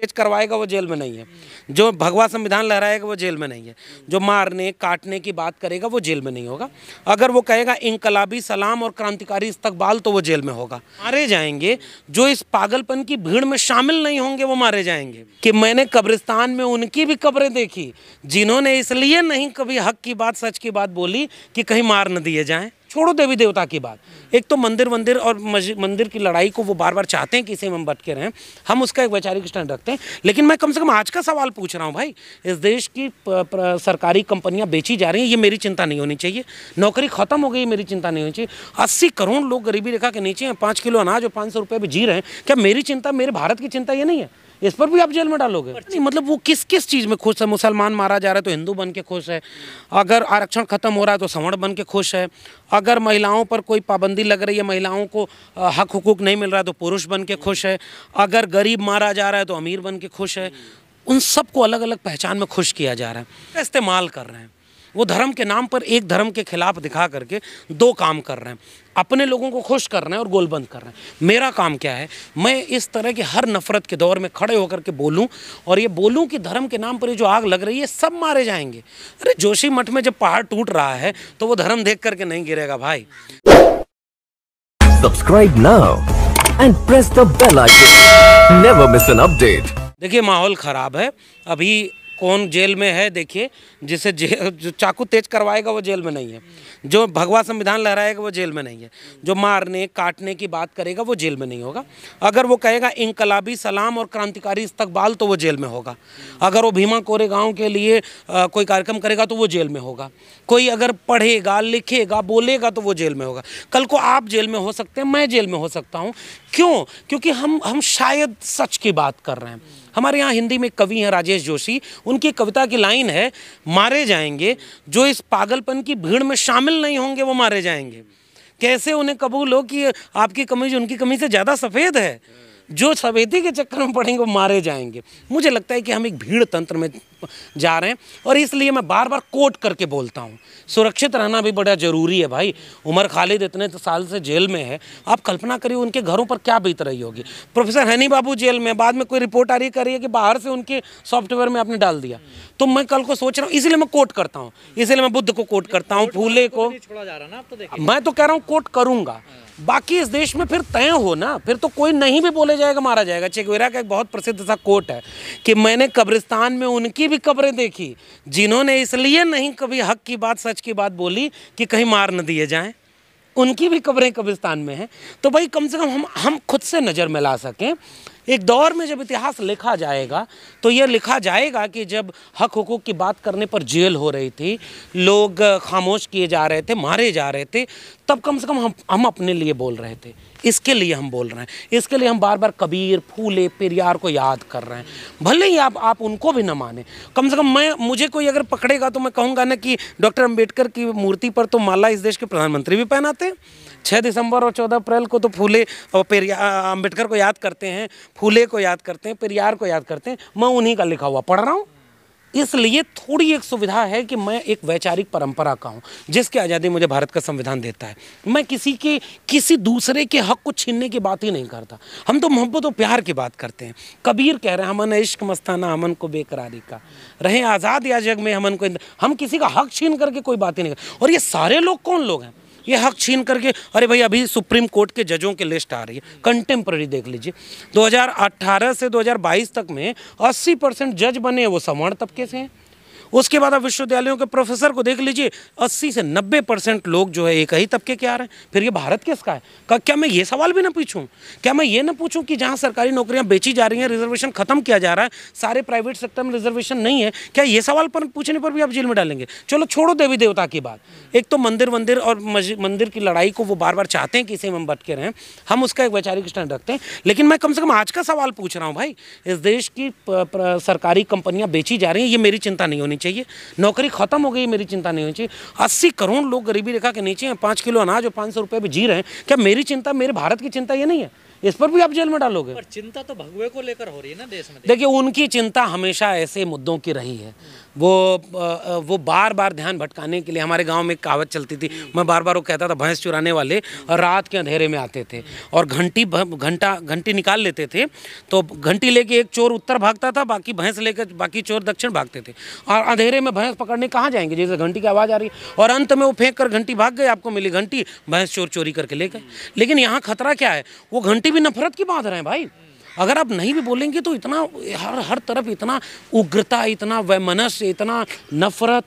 तेज करवाएगा वो जेल में नहीं है जो भगवा संविधान लहराएगा वो जेल में नहीं है जो मारने काटने की बात करेगा वो जेल में नहीं होगा अगर वो कहेगा इनकलाबी सलाम और क्रांतिकारी इस्तकबाल तो वो जेल में होगा मारे जाएंगे जो इस पागलपन की भीड़ में शामिल नहीं होंगे वो मारे जाएंगे कि मैंने कब्रिस्तान में उनकी भी कब्रें देखी जिन्होंने इसलिए नहीं कभी हक की बात सच की बात बोली कि कहीं मार न दिए जाएँ छोड़ो देवी देवता की बात एक तो मंदिर वंदिर और मंदिर की लड़ाई को वो बार बार चाहते हैं कि इसे हम बटके रहें हम उसका एक वैचारिक स्टैंड रखते हैं लेकिन मैं कम से कम आज का सवाल पूछ रहा हूँ भाई इस देश की प, प, सरकारी कंपनियाँ बेची जा रही हैं ये मेरी चिंता नहीं होनी चाहिए नौकरी ख़त्म हो गई मेरी चिंता नहीं होनी चाहिए अस्सी करोड़ लोग गरीबी रेखा के नीचे हैं पाँच किलो अनाज और पाँच सौ रुपये जी रहे हैं क्या मेरी चिंता मेरे भारत की चिंता ये नहीं है इस पर भी आप जेल में डालोगे नहीं मतलब वो किस किस चीज़ में खुश है मुसलमान मारा जा रहा है तो हिंदू बन के खुश है अगर आरक्षण खत्म हो रहा है तो सवर्ण बन के खुश है अगर महिलाओं पर कोई पाबंदी लग रही है महिलाओं को हक हकूक नहीं मिल रहा है तो पुरुष बन के खुश है अगर गरीब मारा जा रहा है तो अमीर बन के खुश है उन सबको अलग अलग पहचान में खुश किया जा रहा है इस्तेमाल कर रहे हैं वो धर्म के नाम पर एक धर्म के खिलाफ दिखा करके दो काम कर रहे हैं अपने लोगों को खुश कर रहे हैं और गोलबंद कर रहे हैं मेरा काम क्या है मैं इस तरह के हर नफरत के दौर में खड़े होकर के बोलूं और ये बोलूं कि धर्म के नाम पर ये जो आग लग रही है सब मारे जाएंगे अरे जोशी मठ में जब पहाड़ टूट रहा है तो वो धर्म देख करके नहीं गिरेगा भाई subscribe now and press the bell icon never miss an update देखिए माहौल खराब है अभी कौन जेल में है देखिए जिसे जे जो चाकू तेज करवाएगा वो जेल में नहीं है जो भगवा संविधान लहराएगा वो जेल में नहीं है जो मारने काटने की बात करेगा वो जेल में नहीं होगा अगर वो कहेगा इनकलाबी सलाम और क्रांतिकारी इस्तकबाल तो वो जेल में होगा अगर वो भीमा कोरे गाँव के लिए आ, कोई कार्यक्रम करेगा तो वो जेल में होगा कोई अगर पढ़ेगा लिखेगा बोलेगा तो वो जेल में होगा कल को आप जेल में हो सकते हैं मैं जेल में हो सकता हूँ क्यों क्योंकि हम हम शायद सच की बात कर रहे हैं हमारे यहाँ हिंदी में कवि हैं राजेश जोशी उनकी कविता की लाइन है मारे जाएंगे जो इस पागलपन की भीड़ में शामिल नहीं होंगे वो मारे जाएंगे कैसे उन्हें कबूल हो कि आपकी कमीज उनकी कमीज से ज़्यादा सफ़ेद है जो सफेदी के चक्कर में पड़ेंगे वो मारे जाएंगे मुझे लगता है कि हम एक भीड़ तंत्र में जा रहे हैं और इसलिए मैं बार बार कोट करके बोलता हूँ सुरक्षित रहना भी बड़ा ज़रूरी है भाई उमर खालिद इतने साल से जेल में है आप कल्पना करिए उनके घरों पर क्या बीत रही होगी प्रोफेसर हैनी बाबू जेल में बाद में कोई रिपोर्ट आ रही कर रही है कि बाहर से उनके सॉफ्टवेयर में आपने डाल दिया तो मैं कल को सोच रहा हूँ इसलिए मैं कोट करता हूँ इसलिए मैं बुद्ध को कोट करता हूँ फूले को तो मैं तो कह रहा हूँ कोट करूँगा हाँ। बाकी इस देश में फिर तय हो ना फिर तो कोई नहीं भी बोले जाएगा मारा जाएगा चेकवेरा का एक बहुत प्रसिद्ध सा कोट है कि मैंने कब्रिस्तान में उनकी की भी कब्रें देखी जिन्होंने इसलिए नहीं कभी हक की बात सच की बात बोली कि कहीं मार न दिए जाएं उनकी भी कब्रें कब्रिस्तान में हैं तो भाई कम से कम हम हम खुद से नज़र मिला सकें एक दौर में जब इतिहास लिखा जाएगा तो यह लिखा जाएगा कि जब हक हकूक की बात करने पर जेल हो रही थी लोग खामोश किए जा रहे थे मारे जा रहे थे तब कम से कम हम हम अपने लिए बोल रहे थे इसके लिए हम बोल रहे हैं इसके लिए हम बार बार कबीर फूले पेरियार को याद कर रहे हैं भले ही आप आप उनको भी ना माने कम से कम मैं मुझे कोई अगर पकड़ेगा तो मैं कहूँगा ना कि डॉक्टर अम्बेडकर की मूर्ति पर तो माला इस देश के प्रधानमंत्री भी पहनाते हैं छः दिसंबर और चौदह अप्रैल को तो फूले और पेरिया अम्बेडकर को याद करते हैं फूले को याद करते हैं परियार को याद करते हैं मैं उन्हीं का लिखा हुआ पढ़ रहा हूँ इसलिए थोड़ी एक सुविधा है कि मैं एक वैचारिक परंपरा का हूँ जिसकी आज़ादी मुझे भारत का संविधान देता है मैं किसी के किसी दूसरे के हक को छीनने की बात ही नहीं करता हम तो मोहब्बत और प्यार की बात करते हैं कबीर कह रहे हैं हमन इश्क मस्ताना हमन को बेकरारी का रहें आज़ाद या जग में हमन को हम किसी का हक छीन करके कोई बात ही नहीं कर और ये सारे लोग कौन लोग हैं ये हक छीन करके अरे भाई अभी सुप्रीम कोर्ट के जजों के लिस्ट आ रही है कंटेम्प्रेरी देख लीजिए 2018 से 2022 तक में 80 परसेंट जज बने वो सवर्ण तबके से हैं उसके बाद आप विश्वविद्यालयों के प्रोफेसर को देख लीजिए अस्सी से नब्बे परसेंट लोग जो है एक ही तबके के आ रहे हैं फिर ये भारत किसका है का क्या मैं ये सवाल भी ना पूछूँ क्या मैं ये ना पूछूं कि जहां सरकारी नौकरियां बेची जा रही हैं रिजर्वेशन खत्म किया जा रहा है सारे प्राइवेट सेक्टर में रिजर्वेशन नहीं है क्या ये सवाल पर पूछने पर भी आप जेल में डालेंगे चलो छोड़ो देवी देवता की बात एक तो मंदिर वंदिर और मंदिर की लड़ाई को वो बार बार चाहते हैं कि इसे हम बटके रहें हम उसका एक वैचारिक स्टैंड रखते हैं लेकिन मैं कम से कम आज का सवाल पूछ रहा हूँ भाई इस देश की सरकारी कंपनियाँ बेची जा रही हैं ये मेरी चिंता नहीं होनी चाहिए नौकरी खत्म हो गई मेरी चिंता नहीं होनी चाहिए अस्सी करोड़ लोग गरीबी रेखा के नीचे हैं पाँच किलो अनाज और पाँच सौ रुपये भी जी रहे हैं क्या मेरी चिंता मेरे भारत की चिंता ये नहीं है इस पर भी आप जेल में डालोगे पर चिंता तो भगवे को लेकर हो रही है ना देश में देखिए उनकी चिंता हमेशा ऐसे मुद्दों की रही है वो वो बार बार ध्यान भटकाने के लिए हमारे गांव में एक कहावत चलती थी मैं बार बार वो कहता था भैंस चुराने वाले रात के अंधेरे में आते थे और घंटी घंटा घंटी निकाल लेते थे तो घंटी लेके एक चोर उत्तर भागता था बाकी भैंस लेकर बाकी चोर दक्षिण भागते थे और अंधेरे में भैंस पकड़ने कहाँ जाएंगे जैसे घंटी की आवाज़ आ रही और अंत में वो फेंक कर घंटी भाग गए आपको मिली घंटी भैंस चोर चोरी करके ले गए लेकिन यहाँ खतरा क्या है वो घंटी बोलते भी नफरत की बात रहे भाई अगर आप नहीं भी बोलेंगे तो इतना हर हर तरफ इतना उग्रता इतना वनस इतना नफरत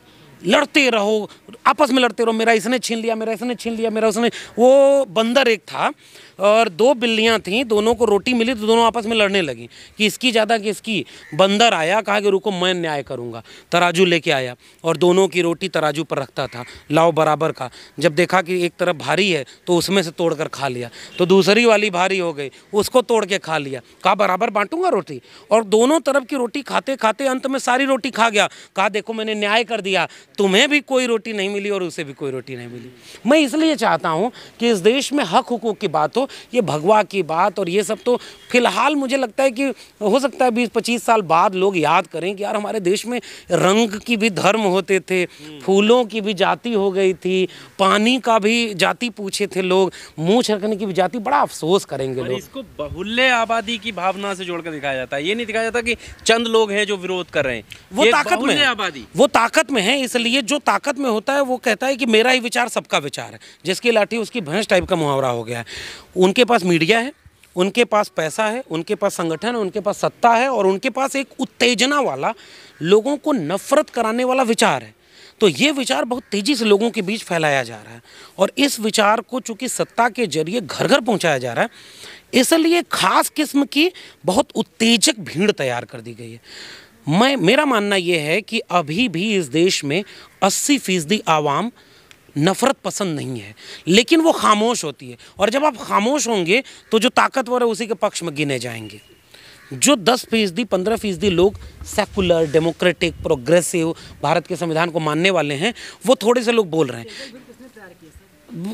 लड़ते रहो आपस में लड़ते रहो मेरा इसने छीन लिया मेरा इसने छीन लिया मेरा उसने वो बंदर एक था और दो बिल्लियाँ थीं दोनों को रोटी मिली तो दोनों आपस में लड़ने लगी कि इसकी ज़्यादा कि इसकी बंदर आया कहा कि रुको मैं न्याय करूँगा तराजू लेके आया और दोनों की रोटी तराजू पर रखता था लाओ बराबर का जब देखा कि एक तरफ भारी है तो उसमें से तोड़ खा लिया तो दूसरी वाली भारी हो गई उसको तोड़ के खा लिया कहा बराबर बांटूंगा रोटी और दोनों तरफ की रोटी खाते खाते अंत में सारी रोटी खा गया कहा देखो मैंने न्याय कर दिया तुम्हें भी कोई रोटी नहीं मिली और उसे भी कोई रोटी नहीं मिली मैं इसलिए चाहता हूं कि इस देश में हक हुकूक की बात हो तो ये भगवा की बात और ये सब तो फिलहाल मुझे लगता है कि हो सकता है बीस पच्चीस साल बाद लोग याद करें कि यार हमारे देश में रंग की भी धर्म होते थे फूलों की भी जाति हो गई थी पानी का भी जाति पूछे थे लोग मुँह छकने की भी जाति बड़ा अफसोस करेंगे लोग इसको बहुल्य आबादी की भावना से जोड़कर दिखाया जाता है ये नहीं दिखाया जाता कि चंद लोग हैं जो विरोध कर रहे हैं वो ताकत में आबादी वो ताकत में है इसलिए जो ताकत में होता है वो कहता है कि मेरा ही विचार सबका विचार है जिसकी लाठी उसकी भैंस टाइप का मुहावरा हो गया है उनके पास मीडिया है उनके पास पैसा है उनके पास संगठन है उनके पास सत्ता है और उनके पास एक उत्तेजना वाला लोगों को नफरत कराने वाला विचार है तो ये विचार बहुत तेज़ी से लोगों के बीच फैलाया जा रहा है और इस विचार को चूंकि सत्ता के जरिए घर घर पहुँचाया जा रहा है इसलिए ख़ास किस्म की बहुत उत्तेजक भीड़ तैयार कर दी गई है मैं मेरा मानना ये है कि अभी भी इस देश में अस्सी फीसदी आवाम नफ़रत पसंद नहीं है लेकिन वो खामोश होती है और जब आप खामोश होंगे तो जो ताकतवर है उसी के पक्ष में गिने जाएंगे जो 10 फीसदी पंद्रह फीसदी लोग सेकुलर डेमोक्रेटिक प्रोग्रेसिव भारत के संविधान को मानने वाले हैं वो थोड़े से लोग बोल रहे हैं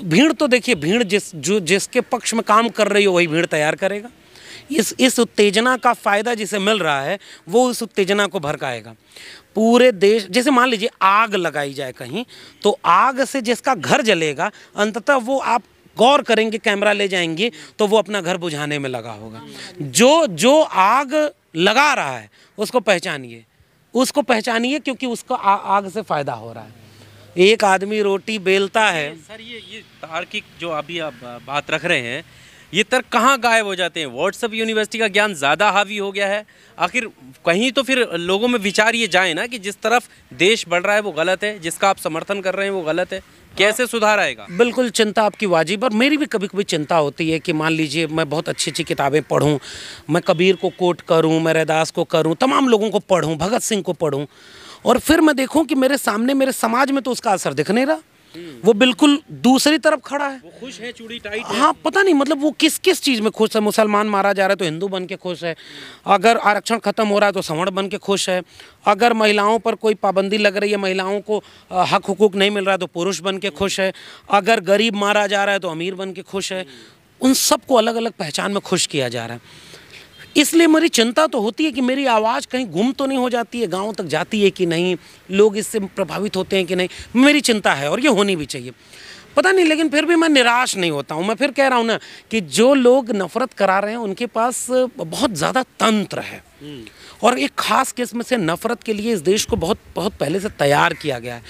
भीड़ तो देखिए भीड़ जिस जो जिसके पक्ष में काम कर रही हो वही भीड़ तैयार करेगा इस इस उत्तेजना का फ़ायदा जिसे मिल रहा है वो उस उत्तेजना को भरकाएगा पूरे देश जैसे मान लीजिए आग लगाई जाए कहीं तो आग से जिसका घर जलेगा अंततः वो आप गौर करेंगे कैमरा ले जाएंगे तो वो अपना घर बुझाने में लगा होगा जो जो आग लगा रहा है उसको पहचानिए उसको पहचानिए क्योंकि उसको आ, आग से फ़ायदा हो रहा है एक आदमी रोटी बेलता है सर ये ये तार्किक जो अभी आप बात रख रहे हैं ये तर्क कहाँ गायब हो जाते हैं व्हाट्सअप यूनिवर्सिटी का ज्ञान ज़्यादा हावी हो गया है आखिर कहीं तो फिर लोगों में विचार ये जाए ना कि जिस तरफ देश बढ़ रहा है वो गलत है जिसका आप समर्थन कर रहे हैं वो गलत है कैसे हाँ। सुधार आएगा बिल्कुल चिंता आपकी वाजिब और मेरी भी कभी कभी चिंता होती है कि मान लीजिए मैं बहुत अच्छी अच्छी किताबें पढ़ूँ मैं कबीर को कोट करूँ मैं रैदास को करूँ तमाम लोगों को पढ़ूँ भगत सिंह को पढ़ूँ और फिर मैं देखूँ कि मेरे सामने मेरे समाज में तो उसका असर दिख नहीं रहा हम्म। वो बिल्कुल दूसरी तरफ खड़ा है वो खुश है चूड़ी टाइट है। हाँ पता नहीं मतलब वो किस किस चीज़ में खुश है मुसलमान मारा जा रहा है तो हिंदू बन के खुश है अगर आरक्षण खत्म हो रहा है तो सवर्ण बन के खुश है अगर महिलाओं पर कोई पाबंदी लग रही है महिलाओं को हक हुकूक नहीं मिल रहा है तो पुरुष बन के खुश है अगर गरीब मारा जा रहा है तो अमीर बन के खुश है उन सबको अलग अलग पहचान में खुश किया जा रहा है इसलिए मेरी चिंता तो होती है कि मेरी आवाज़ कहीं गुम तो नहीं हो जाती है गाँव तक जाती है कि नहीं लोग इससे प्रभावित होते हैं कि नहीं मेरी चिंता है और ये होनी भी चाहिए पता नहीं लेकिन फिर भी मैं निराश नहीं होता हूँ मैं फिर कह रहा हूँ ना कि जो लोग नफरत करा रहे हैं उनके पास बहुत ज़्यादा तंत्र है हम्म। और एक ख़ास किस्म से नफरत के लिए इस देश को बहुत बहुत पहले से तैयार किया गया है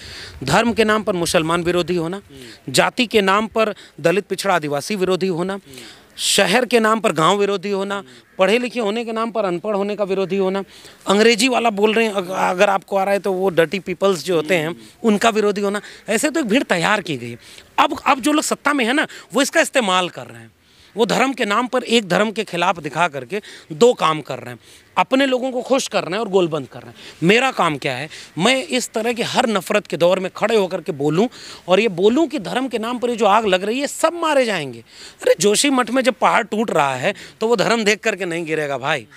धर्म के नाम पर मुसलमान विरोधी होना हम्म। जाति के नाम पर दलित पिछड़ा आदिवासी विरोधी होना हम्म। शहर के नाम पर गांव विरोधी होना पढ़े लिखे होने के नाम पर अनपढ़ होने का विरोधी होना अंग्रेजी वाला बोल रहे हैं अगर आपको आ रहा है तो वो डटी पीपल्स जो होते हैं उनका विरोधी होना ऐसे तो एक भीड़ तैयार की गई अब अब जो लोग सत्ता में है ना वो इसका इस्तेमाल कर रहे हैं वो धर्म के नाम पर एक धर्म के खिलाफ दिखा करके दो काम कर रहे हैं अपने लोगों को खुश करना है और गोलबंद करना है मेरा काम क्या है मैं इस तरह के हर नफरत के दौर में खड़े होकर के बोलूँ और ये बोलूँ कि धर्म के नाम पर ये जो आग लग रही है सब मारे जाएंगे अरे जोशी मठ में जब पहाड़ टूट रहा है तो वो धर्म देख करके नहीं गिरेगा भाई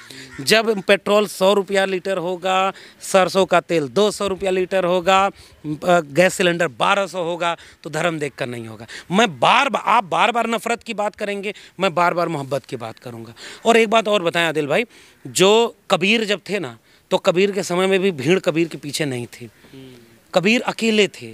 जब पेट्रोल सौ रुपया लीटर होगा सरसों का तेल दो सौ रुपया लीटर होगा गैस सिलेंडर बारह सौ होगा तो धर्म देख कर नहीं होगा मैं बार बार आप बार बार नफरत की बात करेंगे मैं बार बार मोहब्बत की बात करूँगा और एक बात और बताएं आदिल भाई जो कबीर जब थे ना तो कबीर के समय में भी भीड़ कबीर के पीछे नहीं थी हम्म। कबीर अकेले थे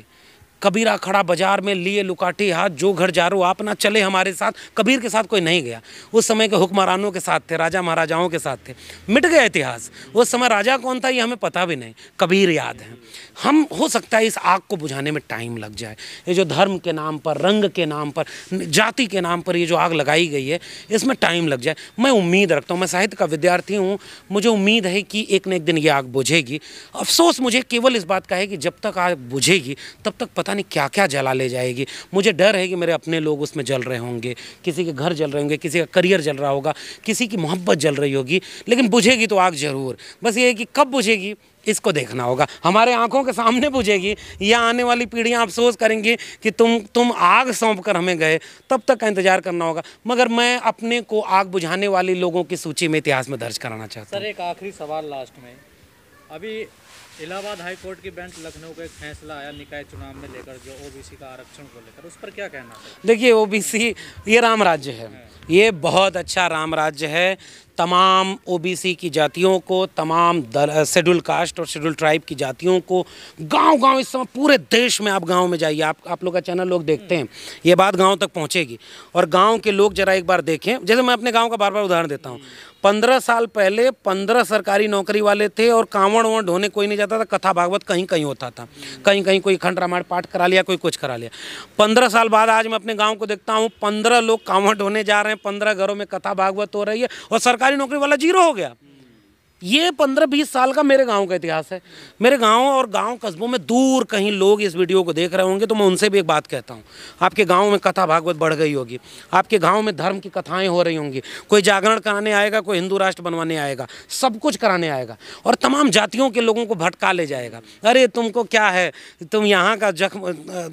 कबीरा खड़ा बाजार में लिए लुकाटी हाथ जो घर जा रो आप ना चले हमारे साथ कबीर के साथ कोई नहीं गया उस समय के हुक्मरानों के साथ थे राजा महाराजाओं के साथ थे मिट गया इतिहास उस समय राजा कौन था ये हमें पता भी नहीं कबीर याद है हम हो सकता है इस आग को बुझाने में टाइम लग जाए ये जो धर्म के नाम पर रंग के नाम पर जाति के नाम पर ये जो आग लगाई गई है इसमें टाइम लग जाए मैं उम्मीद रखता हूँ मैं साहित्य का विद्यार्थी हूँ मुझे उम्मीद है कि एक न एक दिन ये आग बुझेगी अफसोस मुझे केवल इस बात का है कि जब तक आग बुझेगी तब तक पता नहीं क्या क्या जला ले जाएगी मुझे डर है कि मेरे अपने लोग उसमें जल रहे होंगे किसी के घर जल रहे होंगे किसी का करियर जल रहा होगा किसी की मोहब्बत जल रही होगी लेकिन बुझेगी तो आग ज़रूर बस ये है कि कब बुझेगी इसको देखना होगा हमारे आंखों के सामने बुझेगी या आने वाली पीढ़ियाँ अफसोस करेंगी कि तुम तुम आग सौंप कर हमें गए तब तक का इंतजार करना होगा मगर मैं अपने को आग बुझाने वाले लोगों की सूची में इतिहास में दर्ज कराना चाहता हूँ सर एक आखिरी सवाल लास्ट में अभी इलाहाबाद हाई कोर्ट की बेंच लखनऊ का एक फैसला आया निकाय चुनाव में लेकर जो ओबीसी का आरक्षण को लेकर उस पर क्या कहना देखिए ओबीसी ये राम राज्य है हाँ। ये बहुत अच्छा राम राज्य है तमाम ओबीसी की जातियों को तमाम शेड्यूल कास्ट और शेड्यूल ट्राइब की जातियों को गांव गांव इस समय पूरे देश में आप गांव में जाइए आप आप लोग का चैनल लोग देखते हैं ये बात गांव तक पहुंचेगी और गांव के लोग ज़रा एक बार देखें जैसे मैं अपने गांव का बार बार उदाहरण देता हूँ पंद्रह साल पहले पंद्रह सरकारी नौकरी वाले थे और कांवड़ वावड़ ढोने कोई नहीं जाता था कथा भागवत कहीं कहीं होता था कहीं कहीं कोई खंड रामायण पाठ करा लिया कोई कुछ करा लिया पंद्रह साल बाद आज मैं अपने गाँव को देखता हूँ पंद्रह लोग कांवड़ ढोने जा रहे हैं पंद्रह घरों में कथा भागवत हो रही है और सरकार सरकारी नौकरी वाला जीरो हो गया ये पंद्रह बीस साल का मेरे गांव का इतिहास है मेरे गांव और गांव कस्बों में दूर कहीं लोग इस वीडियो को देख रहे होंगे तो मैं उनसे भी एक बात कहता हूँ आपके गांव में कथा भागवत बढ़ गई होगी आपके गांव में धर्म की कथाएं हो रही होंगी कोई जागरण कराने आएगा कोई हिंदू राष्ट्र बनवाने आएगा सब कुछ कराने आएगा और तमाम जातियों के लोगों को भटका ले जाएगा अरे तुमको क्या है तुम यहाँ का जख्म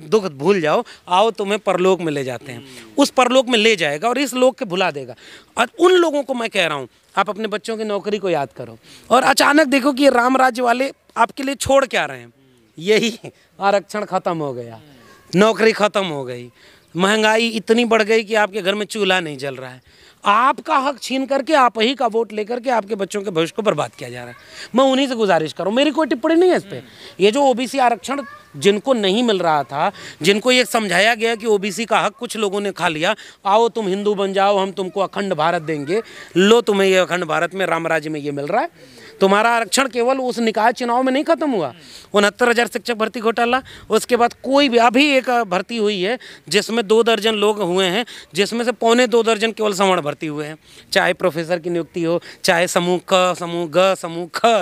दुख भूल जाओ आओ तुम्हें परलोक में ले जाते हैं उस परलोक में ले जाएगा और इस लोक के भुला देगा और उन लोगों को मैं कह रहा हूँ आप अपने बच्चों की नौकरी को याद करो और अचानक देखो कि राम राज्य वाले आपके लिए छोड़ क्या रहे हैं यही आरक्षण खत्म हो गया नौकरी खत्म हो गई महंगाई इतनी बढ़ गई कि आपके घर में चूल्हा नहीं जल रहा है आपका हक छीन करके आप ही का वोट लेकर के आपके बच्चों के भविष्य को बर्बाद किया जा रहा है मैं उन्हीं से गुजारिश करूँ मेरी कोई टिप्पणी नहीं है इस पर ये जो ओबीसी आरक्षण जिनको नहीं मिल रहा था जिनको ये समझाया गया कि ओबीसी का हक कुछ लोगों ने खा लिया आओ तुम हिंदू बन जाओ हम तुमको अखंड भारत देंगे लो तुम्हें ये अखंड भारत में राम राज्य में ये मिल रहा है तुम्हारा आरक्षण केवल उस निकाय चुनाव में नहीं खत्म हुआ उनहत्तर हज़ार शिक्षक भर्ती घोटाला उसके बाद कोई भी अभी एक भर्ती हुई है जिसमें दो दर्जन लोग हुए हैं जिसमें से पौने दो दर्जन केवल सवर्ण भर्ती हुए हैं चाहे प्रोफेसर की नियुक्ति हो चाहे समूह क समूह ग समूह ख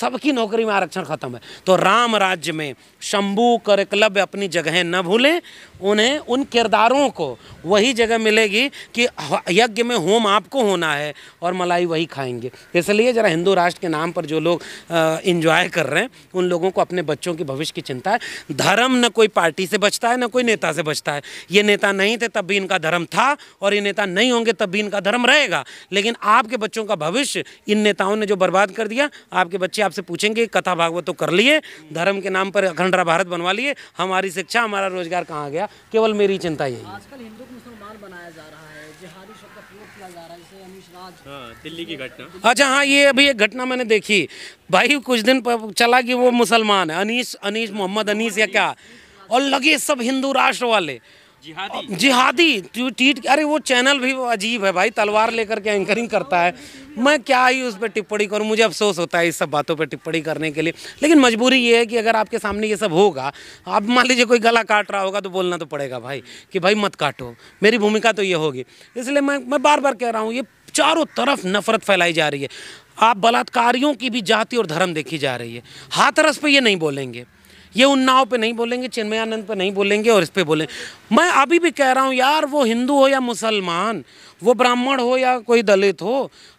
सबकी नौकरी में आरक्षण खत्म है तो राम राज्य में शंभू कर क्लब अपनी जगह न भूलें उन्हें उन किरदारों को वही जगह मिलेगी कि यज्ञ में होम आपको होना है और मलाई वही खाएंगे इसलिए ज़रा हिंदू राष्ट्र के नाम पर जो लोग इंजॉय कर रहे हैं उन लोगों को अपने बच्चों के भविष्य की चिंता है धर्म न कोई पार्टी से बचता है न कोई नेता से बचता है ये नेता नहीं थे तब भी इनका धर्म था और ये नेता नहीं होंगे तब भी इनका धर्म रहेगा लेकिन आपके बच्चों का भविष्य इन नेताओं ने जो बर्बाद कर दिया आपके बच्चे आपसे पूछेंगे कथा भागवत तो कर लिए धर्म के नाम पर अखंडरा भारत बनवा लिए हमारी शिक्षा हमारा रोजगार कहाँ गया केवल मेरी चिंता यही आजकल हिंदू मुसलमान बनाया जा रहा है हाँ, दिल्ली की घटना अच्छा हाँ ये अभी एक घटना मैंने देखी भाई कुछ दिन चला कि वो मुसलमान है अनीस अनीस मोहम्मद अनीस या क्या और लगे सब हिंदू राष्ट्र वाले जिहादी जिहादी ट्वीट अरे वो चैनल भी वो अजीब है भाई तलवार लेकर के एंकरिंग करता है मैं क्या ही उस पर टिप्पणी करूँ मुझे अफसोस होता है इस सब बातों पर टिप्पणी करने के लिए लेकिन मजबूरी ये है कि अगर आपके सामने ये सब होगा आप मान लीजिए कोई गला काट रहा होगा तो बोलना तो पड़ेगा भाई कि भाई मत काटो मेरी भूमिका तो ये होगी इसलिए मैं मैं बार बार कह रहा हूँ ये चारों तरफ नफरत फैलाई जा रही है आप बलात्कारियों की भी जाति और धर्म देखी जा रही है हाथरस पे ये नहीं बोलेंगे ये उन्नाव पे नहीं बोलेंगे चिन्मयानंद पे नहीं बोलेंगे और इस पे बोलेंगे मैं अभी भी कह रहा हूँ यार वो हिंदू हो या मुसलमान वो ब्राह्मण हो या कोई दलित हो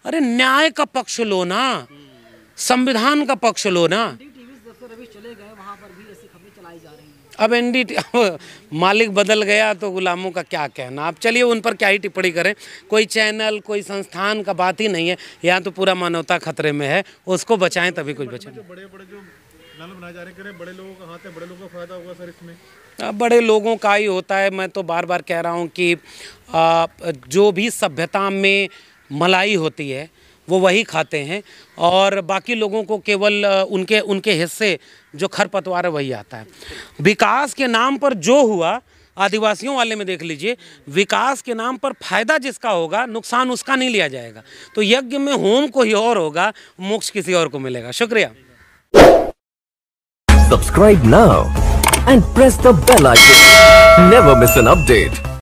अरे न्याय का पक्ष लो ना संविधान का पक्ष लो ना अब एन मालिक बदल गया तो गुलामों का क्या कहना आप चलिए उन पर क्या ही टिप्पणी करें कोई चैनल कोई संस्थान का बात ही नहीं है यहाँ तो पूरा मानवता खतरे में है उसको बचाएं तभी कुछ बचाए बड़े बड़े लोगों का हाथ है अब बड़े लोगों का ही होता है मैं तो बार बार कह रहा हूँ कि जो भी सभ्यता में मलाई होती है वो वही खाते हैं और बाकी लोगों को केवल उनके उनके हिस्से जो खरपतवार है वही आता है विकास के नाम पर जो हुआ आदिवासियों वाले में देख लीजिए विकास के नाम पर फायदा जिसका होगा नुकसान उसका नहीं लिया जाएगा तो यज्ञ में होम कोई और होगा मोक्ष किसी और को मिलेगा शुक्रिया subscribe now and press the bell icon never miss an update